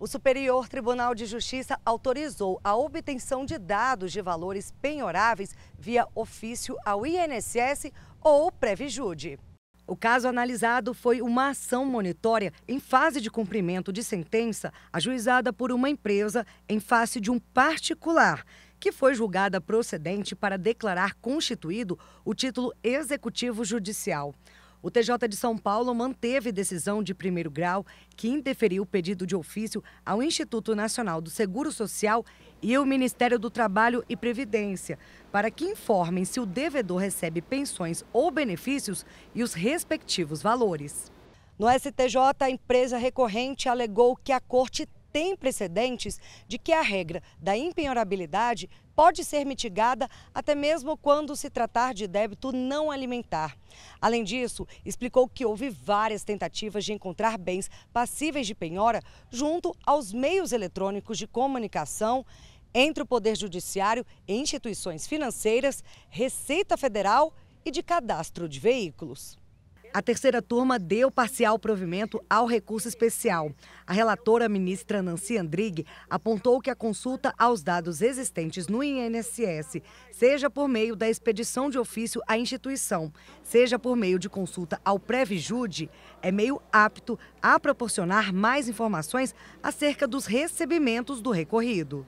O Superior Tribunal de Justiça autorizou a obtenção de dados de valores penhoráveis via ofício ao INSS ou Previjude. O caso analisado foi uma ação monitória em fase de cumprimento de sentença ajuizada por uma empresa em face de um particular, que foi julgada procedente para declarar constituído o título executivo judicial. O TJ de São Paulo manteve decisão de primeiro grau que interferiu o pedido de ofício ao Instituto Nacional do Seguro Social e ao Ministério do Trabalho e Previdência para que informem se o devedor recebe pensões ou benefícios e os respectivos valores. No STJ, a empresa recorrente alegou que a corte tem precedentes de que a regra da impenhorabilidade pode ser mitigada até mesmo quando se tratar de débito não alimentar. Além disso, explicou que houve várias tentativas de encontrar bens passíveis de penhora junto aos meios eletrônicos de comunicação entre o Poder Judiciário e instituições financeiras, Receita Federal e de cadastro de veículos. A terceira turma deu parcial provimento ao recurso especial. A relatora ministra Nancy Andrighi apontou que a consulta aos dados existentes no INSS, seja por meio da expedição de ofício à instituição, seja por meio de consulta ao Previjude, é meio apto a proporcionar mais informações acerca dos recebimentos do recorrido.